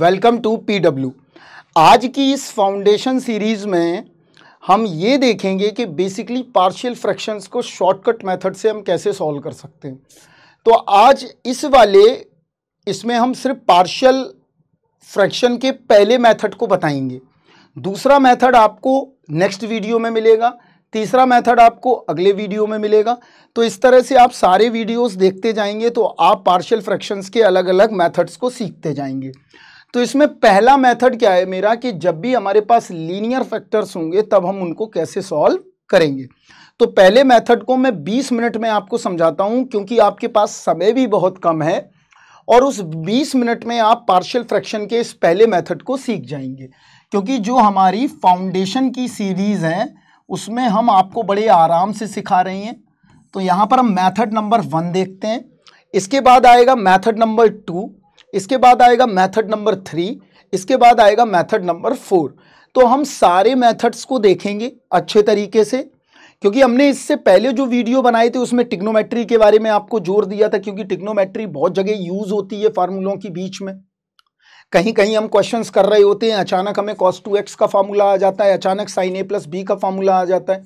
Welcome to PW आज की इस फाउंडेशन सीरीज़ में हम ये देखेंगे कि बेसिकली पार्शियल फ्रैक्शंस को शॉर्टकट मेथड से हम कैसे सॉल्व कर सकते हैं तो आज इस वाले इसमें हम सिर्फ पार्शियल फ्रैक्शन के पहले मेथड को बताएंगे दूसरा मेथड आपको नेक्स्ट वीडियो में मिलेगा तीसरा मेथड आपको अगले वीडियो में मिलेगा तो इस तरह से आप सारे वीडियोस देखते जाएंगे तो आप पार्शियल फ्रैक्शंस के अलग अलग मेथड्स को सीखते जाएंगे तो इसमें पहला मेथड क्या है मेरा कि जब भी हमारे पास लीनियर फैक्टर्स होंगे तब हम उनको कैसे सॉल्व करेंगे तो पहले मेथड को मैं 20 मिनट में आपको समझाता हूं क्योंकि आपके पास समय भी बहुत कम है और उस 20 मिनट में आप पार्शियल फ्रैक्शन के इस पहले मेथड को सीख जाएंगे क्योंकि जो हमारी फाउंडेशन की सीरीज़ है उसमें हम आपको बड़े आराम से सिखा रहे हैं तो यहाँ पर हम मैथड नंबर वन देखते हैं इसके बाद आएगा मैथड नंबर टू इसके बाद आएगा मेथड नंबर थ्री इसके बाद आएगा मेथड नंबर फोर तो हम सारे मेथड्स को देखेंगे अच्छे तरीके से क्योंकि हमने इससे पहले जो वीडियो बनाए थे उसमें टिग्नोमेट्री के बारे में आपको जोर दिया था क्योंकि टिग्नोमेट्री बहुत जगह यूज़ होती है फार्मूलों के बीच में कहीं कहीं हम क्वेश्चंस कर रहे होते हैं अचानक हमें कॉस टू एक्स का फार्मूला आ जाता है अचानक साइन ए प्लस बी का फार्मूला आ जाता है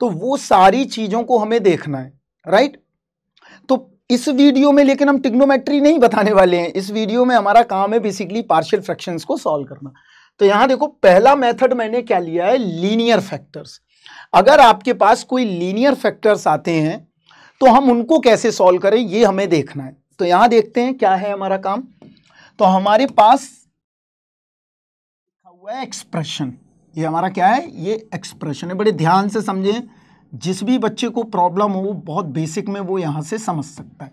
तो वो सारी चीज़ों को हमें देखना है राइट तो इस वीडियो में लेकिन हम टिग्नोमेट्री नहीं बताने वाले हैं इस वीडियो में हमारा काम है बेसिकली पार्शियल फ्रैक्शंस को सॉल्व करना तो यहां देखो पहला मेथड मैंने क्या लिया है लीनियर फैक्टर्स अगर आपके पास कोई लीनियर फैक्टर्स आते हैं तो हम उनको कैसे सॉल्व करें ये हमें देखना है तो यहां देखते हैं क्या है हमारा काम तो हमारे पास हुआ एक्सप्रेशन ये हमारा क्या है ये एक्सप्रेशन है बड़े ध्यान से समझें जिस भी बच्चे को प्रॉब्लम हो वो बहुत बेसिक में वो यहाँ से समझ सकता है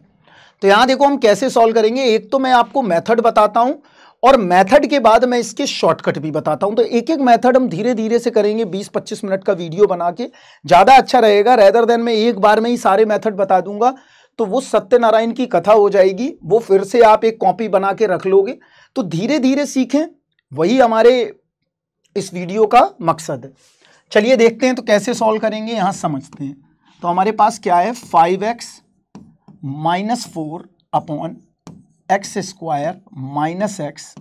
तो यहाँ देखो हम कैसे सॉल्व करेंगे एक तो मैं आपको मेथड बताता हूँ और मेथड के बाद मैं इसके शॉर्टकट भी बताता हूं तो एक एक मेथड हम धीरे धीरे से करेंगे 20-25 मिनट का वीडियो बना के ज़्यादा अच्छा रहेगा रेदर देन मैं एक बार में ही सारे मेथड बता दूंगा तो वो सत्यनारायण की कथा हो जाएगी वो फिर से आप एक कॉपी बना के रख लोगे तो धीरे धीरे सीखें वही हमारे इस वीडियो का मकसद है चलिए देखते हैं तो कैसे सॉल्व करेंगे यहां समझते हैं तो हमारे पास क्या है five x minus four upon x square minus x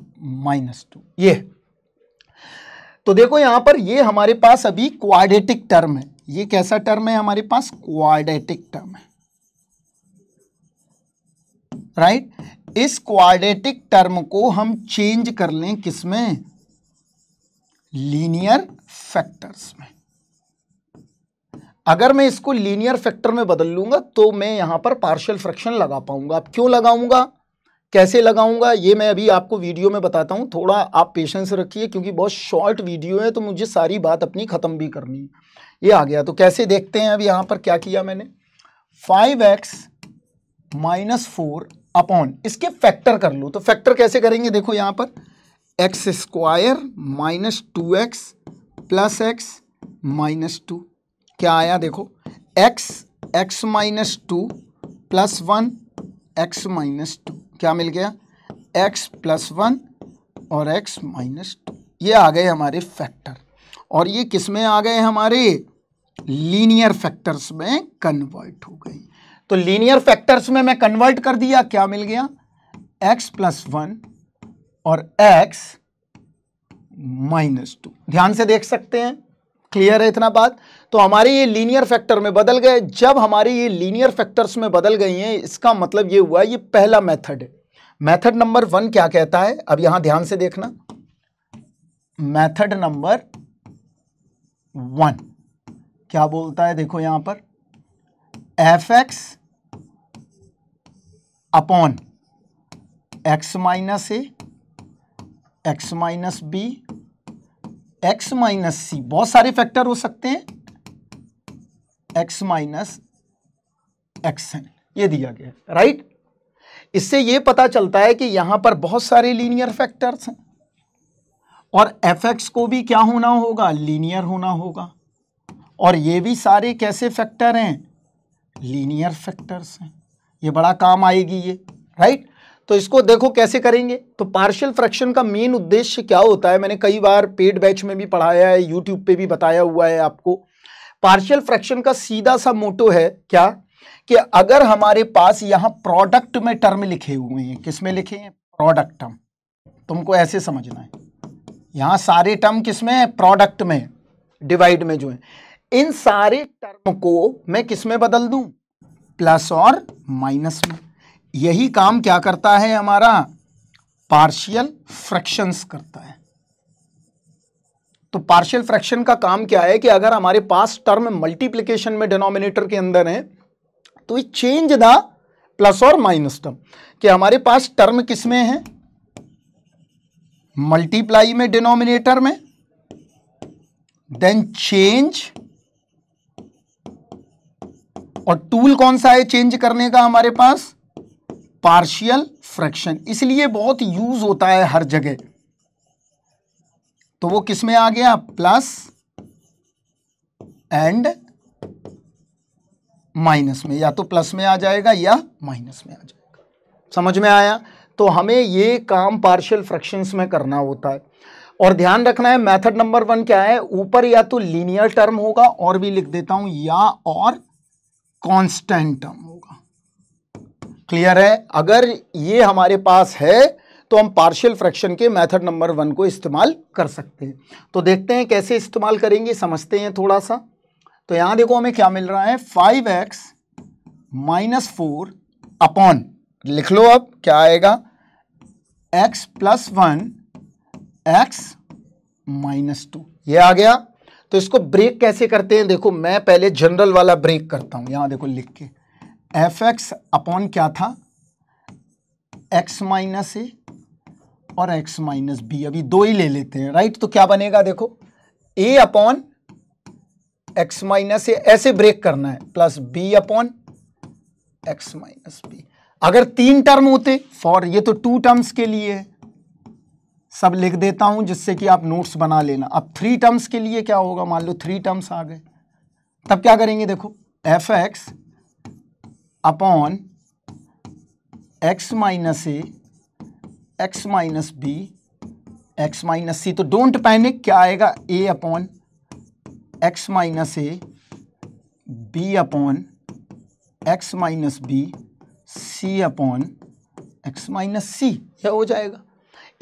minus two ये तो देखो यहां पर ये हमारे पास अभी क्वाड्रेटिक टर्म है ये कैसा टर्म है हमारे पास क्वाड्रेटिक टर्म है राइट right? इस क्वाड्रेटिक टर्म को हम चेंज कर लें किसमें लीनियर फैक्टर्स में अगर मैं इसको लीनियर फैक्टर में बदल लूंगा तो मैं यहां पर पार्शियल फ्रैक्शन लगा पाऊंगा क्यों लगाऊंगा कैसे लगाऊंगा ये मैं अभी आपको वीडियो में बताता हूं थोड़ा आप पेशेंस रखिए क्योंकि बहुत शॉर्ट वीडियो है तो मुझे सारी बात अपनी ख़त्म भी करनी है ये आ गया तो कैसे देखते हैं अब यहां पर क्या किया मैंने five x minus four upon इसके फैक्टर कर लो तो फैक्टर कैसे करेंगे देखो यहां पर x square minus two x plus x minus two क्या आया देखो x x minus two plus one x minus two क्या मिल गया एक्स प्लस वन और एक्स माइनस टू ये आ गए हमारे फैक्टर और ये किस में आ गए हमारे लीनियर फैक्टर्स में कन्वर्ट हो गई तो लीनियर फैक्टर्स में मैं कन्वर्ट कर दिया क्या मिल गया एक्स प्लस वन और x माइनस टू ध्यान से देख सकते हैं क्लियर है इतना बात तो हमारे ये लीनियर फैक्टर में बदल गए जब हमारे ये लीनियर फैक्टर्स में बदल गई हैं इसका मतलब ये हुआ ये पहला मेथड है मेथड नंबर वन क्या कहता है अब यहां ध्यान से देखना मेथड नंबर वन क्या बोलता है देखो यहां पर f x upon x minus a x minus b x minus c बहुत सारे फैक्टर हो सकते हैं एक्स माइनस एक्स एन ये दिया गया राइट इससे ये पता चलता है कि यहां पर बहुत सारे लीनियर फैक्टर्स हैं और एफ एक्स को भी क्या होना होगा लीनियर होना होगा और ये भी सारे कैसे फैक्टर हैं लीनियर फैक्टर्स हैं ये बड़ा काम आएगी ये राइट तो इसको देखो कैसे करेंगे तो पार्शियल फ्रैक्शन का मेन उद्देश्य क्या होता है मैंने कई बार पेड बैच में भी पढ़ाया है यूट्यूब पे भी बताया हुआ है आपको पार्शियल फ्रैक्शन का सीधा सा मोटो है क्या कि अगर हमारे पास यहां प्रोडक्ट में टर्म लिखे हुए हैं किसमें लिखे हैं प्रोडक्ट टर्म तुमको ऐसे समझना है यहां सारे टर्म किसमें है प्रोडक्ट में डिवाइड में जो है इन सारे टर्म को मैं किसमें बदल दू प्लस और माइनस में यही काम क्या करता है हमारा पार्शियल फ्रैक्शंस करता है तो पार्शियल फ्रैक्शन का काम क्या है कि अगर हमारे पास टर्म मल्टीप्लिकेशन में डिनोमिनेटर के अंदर है तो ये चेंज द प्लस और माइनस टर्म कि हमारे पास टर्म किसमें है मल्टीप्लाई में डिनोमिनेटर में देन चेंज और टूल कौन सा है चेंज करने का हमारे पास पार्शियल फ्रैक्शन इसलिए बहुत यूज होता है हर जगह तो वो किस में आ गया प्लस एंड माइनस में या तो प्लस में आ जाएगा या माइनस में आ जाएगा समझ में आया तो हमें ये काम पार्शियल फ्रैक्शंस में करना होता है और ध्यान रखना है मेथड नंबर वन क्या है ऊपर या तो लीनियर टर्म होगा और भी लिख देता हूं या और कांस्टेंट टर्म होगा क्लियर है अगर ये हमारे पास है तो हम पार्शियल फ्रैक्शन के मेथड नंबर वन को इस्तेमाल कर सकते हैं तो देखते हैं कैसे इस्तेमाल करेंगे समझते हैं थोड़ा सा तो यहाँ देखो हमें क्या मिल रहा है five x minus four upon लिख लो अब क्या आएगा x plus one x minus two ये आ गया तो इसको ब्रेक कैसे करते हैं देखो मैं पहले जनरल वाला ब्रेक करता हूँ यहाँ देखो लिख के एफ एक्स अपॉन क्या था एक्स माइनस ए और एक्स माइनस बी अभी दो ही ले लेते हैं राइट तो क्या बनेगा देखो A upon x minus a ऐसे ब्रेक करना है plus B upon x minus b अगर तीन टर्म होते फॉर ये तो टू टर्म्स के लिए है सब लिख देता हूं जिससे कि आप नोट्स बना लेना अब थ्री टर्म्स के लिए क्या होगा मान लो थ्री टर्म्स आ गए तब क्या करेंगे देखो f x upon x minus a x minus b x minus c तो डोंट पैनिक क्या आएगा A upon x minus a B upon x minus b C upon x minus c यह हो जाएगा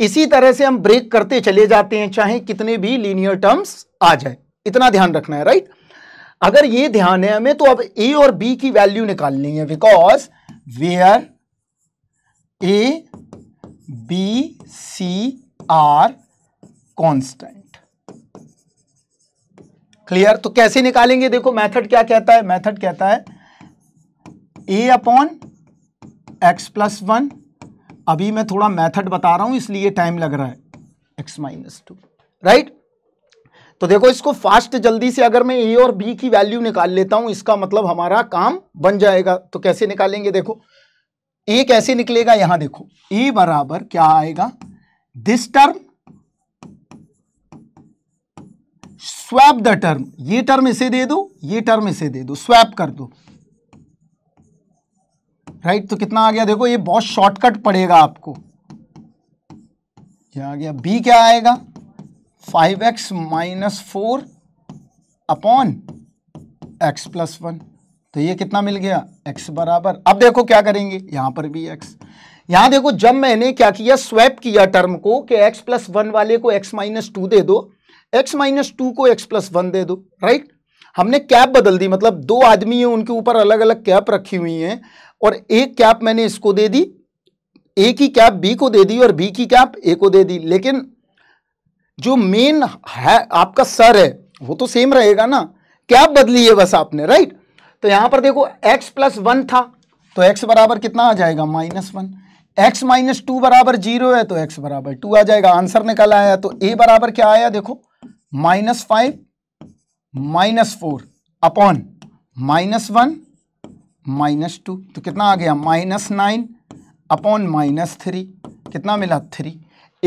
इसी तरह से हम ब्रेक करते चले जाते हैं चाहे कितने भी लीनियर टर्म्स आ जाए इतना ध्यान रखना है राइट अगर ये ध्यान है हमें तो अब ए और बी की वैल्यू निकालनी है because where A B C are constant clear तो कैसे निकालेंगे देखो मेथड क्या कहता है मेथड कहता है A upon x plus one अभी मैं थोड़ा मेथड बता रहा हूं इसलिए टाइम लग रहा है एक्स माइनस टू राइट तो देखो इसको फास्ट जल्दी से अगर मैं ए और बी की वैल्यू निकाल लेता हूं इसका मतलब हमारा काम बन जाएगा तो कैसे निकालेंगे देखो ए कैसे निकलेगा यहां देखो ए बराबर क्या आएगा this term swap the term ये टर्म इसे दे दो ये टर्म इसे दे दो स्वैप कर दो राइट right, तो कितना आ गया देखो ये बहुत शॉर्टकट पड़ेगा आपको क्या आ गया बी क्या आएगा five x minus four upon x plus one तो ये कितना मिल गया एक्स बराबर अब देखो क्या करेंगे यहां पर भी x यहां देखो जब मैंने क्या किया स्वैप किया टर्म को कि एक्स प्लस वन वाले को x माइनस टू दे दो एक्स माइनस टू को एक्स प्लस वन दे दो राइट हमने कैप बदल दी मतलब दो आदमी हैं उनके ऊपर अलग अलग कैप रखी हुई हैं और एक कैप मैंने इसको दे दी ए की कैप बी को दे दी और बी की कैप ए को दे दी लेकिन जो मेन है आपका सर है वो तो सेम रहेगा ना क्या बदली है बस आपने राइट तो यहां पर देखो x प्लस वन था तो x बराबर कितना आ जाएगा minus one x minus two बराबर जीरो है तो x बराबर टू आ जाएगा आंसर निकल आया तो a बराबर क्या आया देखो minus five minus four upon minus one minus two तो कितना आ गया minus nine upon minus three कितना मिला थ्री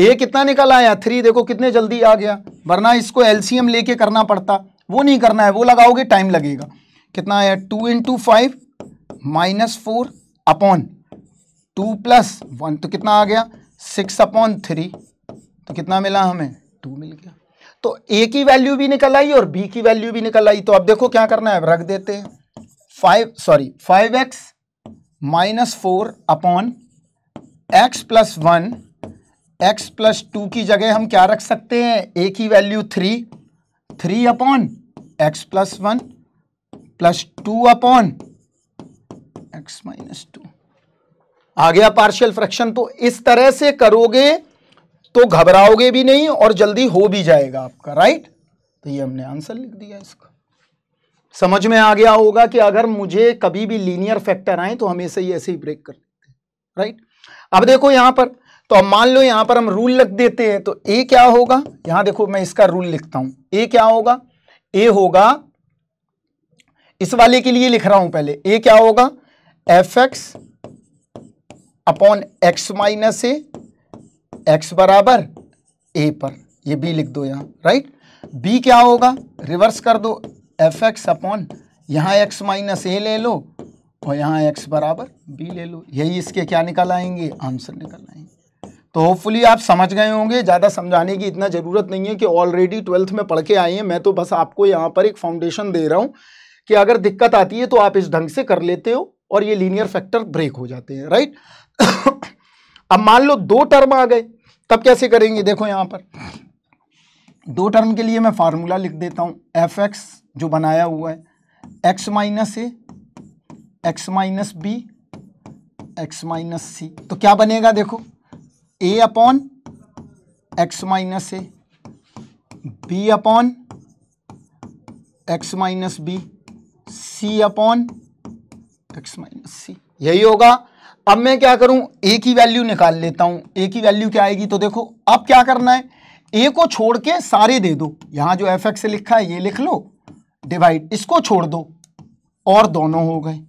ए कितना निकल आया थ्री देखो कितने जल्दी आ गया वरना इसको एलसीएम लेके करना पड़ता वो नहीं करना है वो लगाओगे टाइम लगेगा कितना आया two into five minus four upon two plus one तो कितना आ गया सिक्स अपॉन थ्री तो कितना मिला हमें टू मिल गया तो ए की वैल्यू भी निकल आई और बी की वैल्यू भी निकल आई तो अब देखो क्या करना है रख देते हैं five sorry five x minus four upon x plus one x plus two की जगह हम क्या रख सकते हैं ए की value three three upon x plus one plus two upon x minus two आ गया पार्शियल फ्रैक्शन तो इस तरह से करोगे तो घबराओगे भी नहीं और जल्दी हो भी जाएगा आपका राइट तो ये हमने आंसर लिख दिया इसका समझ में आ गया होगा कि अगर मुझे कभी भी लीनियर फैक्टर आए तो हमेशा ही ऐसे ही ब्रेक कर लेते हैं राइट अब देखो यहां पर तो अब मान लो यहां पर हम रूल लिख देते हैं तो ए क्या होगा यहां देखो मैं इसका रूल लिखता हूं ए क्या होगा ए होगा इस वाले के लिए लिख रहा हूं पहले ए क्या होगा f x upon x minus a x बराबर ए पर ये बी लिख दो यहां राइट बी क्या होगा रिवर्स कर दो एफ एक्स अपॉन यहां एक्स माइनस ए ले लो और यहां एक्स बराबर बी ले लो यही इसके क्या निकल आएंगे आंसर निकल आएंगे तो होपफुली आप समझ गए होंगे ज़्यादा समझाने की इतना ज़रूरत नहीं है कि ऑलरेडी ट्वेल्थ में पढ़ के आई हैं मैं तो बस आपको यहाँ पर एक फाउंडेशन दे रहा हूँ कि अगर दिक्कत आती है तो आप इस ढंग से कर लेते हो और ये लीनियर फैक्टर ब्रेक हो जाते हैं राइट अब मान लो दो टर्म आ गए तब कैसे करेंगे देखो यहाँ पर दो टर्म के लिए मैं फार्मूला लिख देता हूँ एफ एक्स जो बनाया हुआ है x minus a x minus b x minus c तो क्या बनेगा देखो A upon x minus a B upon x minus b C upon x minus c यही होगा अब मैं क्या करूं ए की वैल्यू निकाल लेता हूं ए की वैल्यू क्या आएगी तो देखो अब क्या करना है ए को छोड़ के सारे दे दो यहां जो एफ एक्स लिखा है ये लिख लो डिवाइड इसको छोड़ दो और दोनों हो गए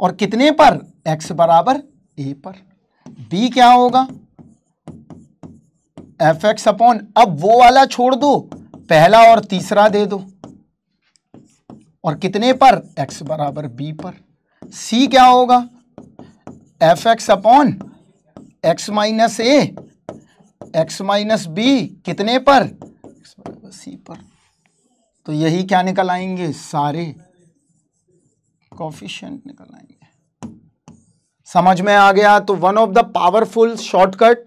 और कितने पर एक्स बराबर ए पर बी क्या होगा एफ एक्स अपॉन अब वो वाला छोड़ दो पहला और तीसरा दे दो और कितने पर एक्स बराबर बी पर सी क्या होगा f x upon x minus a x minus b कितने पर एक्स बराबर सी पर तो यही क्या निकल आएंगे सारे कॉफिशियंट निकल आएंगे समझ में आ गया तो one of the powerful shortcut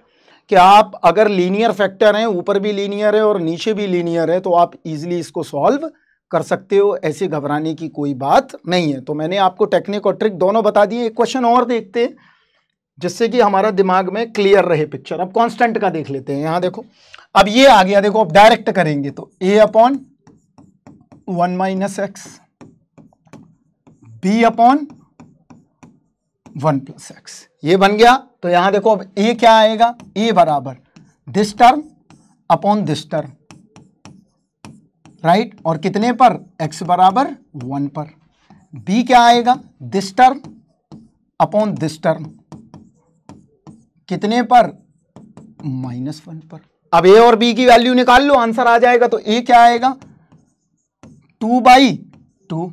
कि आप अगर लीनियर फैक्टर हैं ऊपर भी लीनियर है और नीचे भी लीनियर है तो आप इजीली इसको सॉल्व कर सकते हो ऐसे घबराने की कोई बात नहीं है तो मैंने आपको टेक्निक और ट्रिक दोनों बता दिए एक क्वेश्चन और देखते हैं जिससे कि हमारा दिमाग में क्लियर रहे पिक्चर अब कांस्टेंट का देख लेते हैं यहाँ देखो अब ये आ गया देखो अब डायरेक्ट करेंगे तो A upon one minus x B upon one plus x ये बन गया तो यहां देखो अब ए क्या आएगा ए बराबर this term upon this term right और कितने पर एक्स बराबर वन पर बी क्या आएगा this term upon this term कितने पर माइनस वन पर अब ए और बी की वैल्यू निकाल लो आंसर आ जाएगा तो ए क्या आएगा टू बाई टू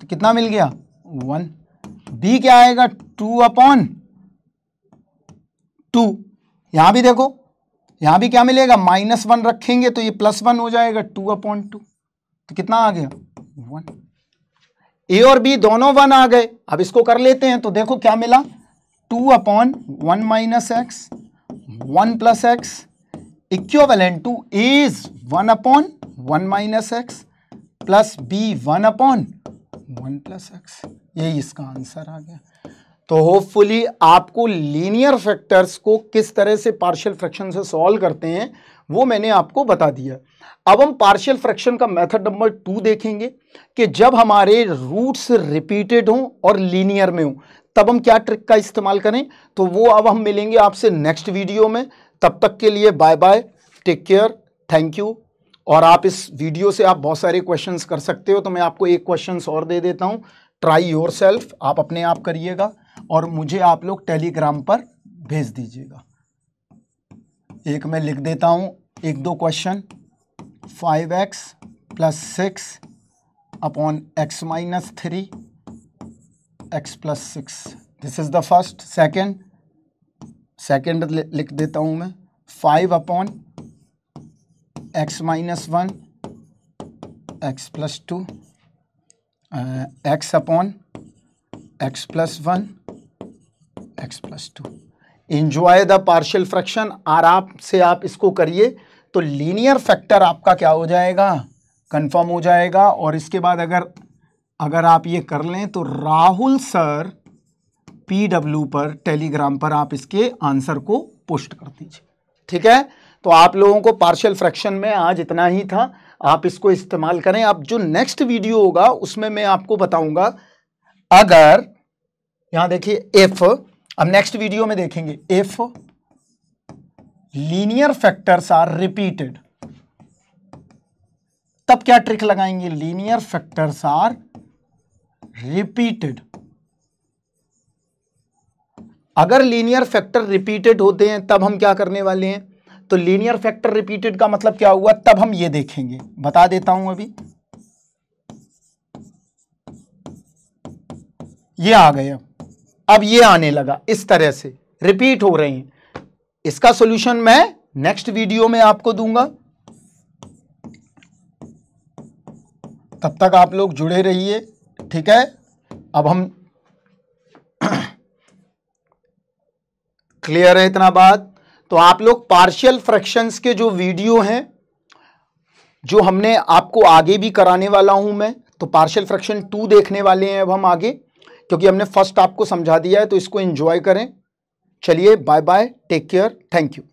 तो कितना मिल गया वन बी क्या आएगा टू अपॉन टू यहां भी देखो यहां भी क्या मिलेगा माइनस वन रखेंगे तो ये प्लस वन हो जाएगा टू अपॉन टू तो कितना आ गया वन ए और बी दोनों वन आ गए अब इसको कर लेते हैं तो देखो क्या मिला two upon one minus x one plus x equivalent to as is one upon one minus x plus B one upon one plus x यही इसका आंसर आ गया तो होपफुली आपको लीनियर फैक्टर्स को किस तरह से पार्शियल फ्रैक्शन से सॉल्व करते हैं वो मैंने आपको बता दिया अब हम पार्शियल फ्रैक्शन का मेथड नंबर टू देखेंगे कि जब हमारे रूट्स रिपीटेड हों और लीनियर में हों तब हम क्या ट्रिक का इस्तेमाल करें तो वो अब हम मिलेंगे आपसे नेक्स्ट वीडियो में तब तक के लिए bye bye take care thank you और आप इस वीडियो से आप बहुत सारे क्वेश्चंस कर सकते हो तो मैं आपको एक क्वेश्चंस और दे देता हूं ट्राई योर सेल्फ आप अपने आप करिएगा और मुझे आप लोग टेलीग्राम पर भेज दीजिएगा एक मैं लिख देता हूँ एक दो question five x plus six upon x minus three x plus six this is the first second second लिख देता हूँ मैं five upon x minus one x plus two x upon x plus one x plus two enjoy the partial fraction आराम से आप इसको करिए तो लीनियर फैक्टर आपका क्या हो जाएगा कंफर्म हो जाएगा और इसके बाद अगर अगर आप ये कर लें तो राहुल सर पी डब्ल्यू पर टेलीग्राम पर आप इसके आंसर को पोस्ट कर दीजिए ठीक है तो आप लोगों को पार्शियल फ्रैक्शन में आज इतना ही था आप इसको इस्तेमाल करें आप जो नेक्स्ट वीडियो होगा उसमें मैं आपको बताऊंगा अगर यहां देखिए इफ अब नेक्स्ट वीडियो में देखेंगे if linear factors are repeated तब क्या ट्रिक लगाएंगे लीनियर फैक्टर्स आर रिपीटेड अगर लीनियर फैक्टर रिपीटेड होते हैं तब हम क्या करने वाले हैं तो लीनियर फैक्टर रिपीटेड का मतलब क्या हुआ तब हम ये देखेंगे बता देता हूं अभी ये आ गए अब ये आने लगा इस तरह से रिपीट हो रहे हैं इसका सॉल्यूशन मैं नेक्स्ट वीडियो में आपको दूंगा तब तक आप लोग जुड़े रहिए ठीक है अब हम क्लियर है इतना बात तो आप लोग पार्शियल फ्रैक्शंस के जो वीडियो हैं जो हमने आपको आगे भी कराने वाला हूं मैं तो पार्शियल फ्रैक्शन टू देखने वाले हैं अब हम आगे क्योंकि हमने फर्स्ट आपको समझा दिया है तो इसको एंजॉय करें चलिए bye bye take care thank you